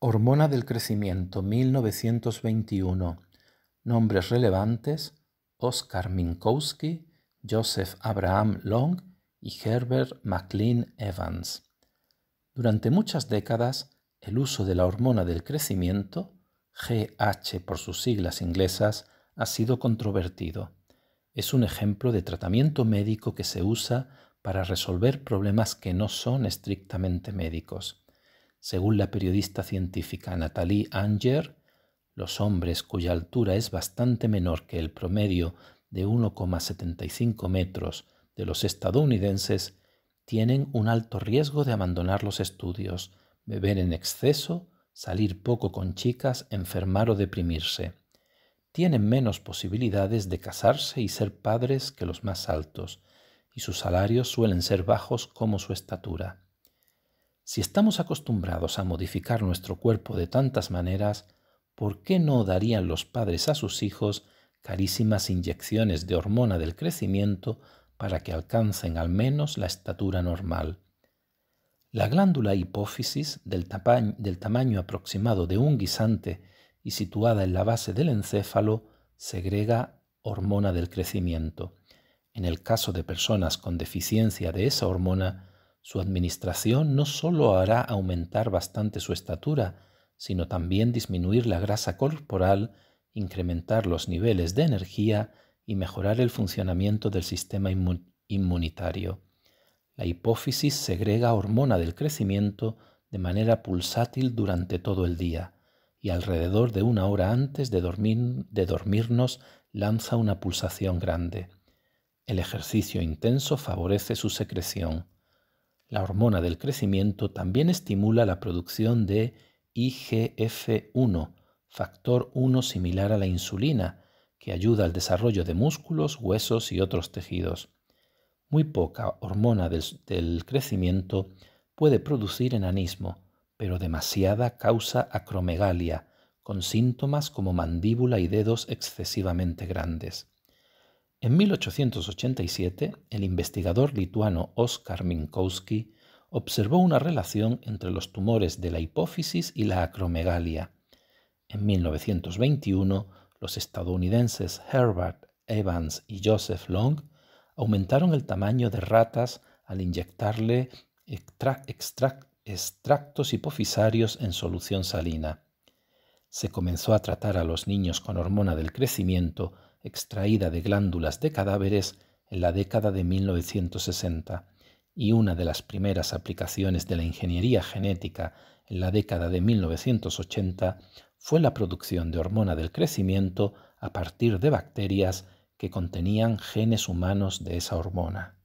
Hormona del crecimiento 1921. Nombres relevantes: Oscar Minkowski, Joseph Abraham Long y Herbert MacLean Evans. Durante muchas décadas, el uso de la hormona del crecimiento, GH por sus siglas inglesas, ha sido controvertido. Es un ejemplo de tratamiento médico que se usa para resolver problemas que no son estrictamente médicos. Según la periodista científica Nathalie Anger, los hombres cuya altura es bastante menor que el promedio de 1,75 metros de los estadounidenses tienen un alto riesgo de abandonar los estudios, beber en exceso, salir poco con chicas, enfermar o deprimirse. Tienen menos posibilidades de casarse y ser padres que los más altos, y sus salarios suelen ser bajos como su estatura. Si estamos acostumbrados a modificar nuestro cuerpo de tantas maneras, ¿por qué no darían los padres a sus hijos carísimas inyecciones de hormona del crecimiento para que alcancen al menos la estatura normal? La glándula hipófisis, del, tamaño, aproximado de un guisante y situada en la base del encéfalo, segrega hormona del crecimiento. En el caso de personas con deficiencia de esa hormona, su administración no sólo hará aumentar bastante su estatura, sino también disminuir la grasa corporal, incrementar los niveles de energía y mejorar el funcionamiento del sistema inmunitario. La hipófisis segrega hormona del crecimiento de manera pulsátil durante todo el día y alrededor de una hora antes de dormirnos lanza una pulsación grande. El ejercicio intenso favorece su secreción. La hormona del crecimiento también estimula la producción de IGF-1, factor 1 similar a la insulina, que ayuda al desarrollo de músculos, huesos y otros tejidos. Muy poca hormona del, del crecimiento puede producir enanismo, pero demasiada causa acromegalia, con síntomas como mandíbula y dedos excesivamente grandes. En 1887, el investigador lituano Oskar Minkowski observó una relación entre los tumores de la hipófisis y la acromegalia. En 1921, los estadounidenses Herbert Evans y Joseph Long aumentaron el tamaño de ratas al inyectarle extractos hipofisarios en solución salina. Se comenzó a tratar a los niños con hormona del crecimiento extraída de glándulas de cadáveres en la década de 1960 y una de las primeras aplicaciones de la ingeniería genética en la década de 1980 fue la producción de hormona del crecimiento a partir de bacterias que contenían genes humanos de esa hormona.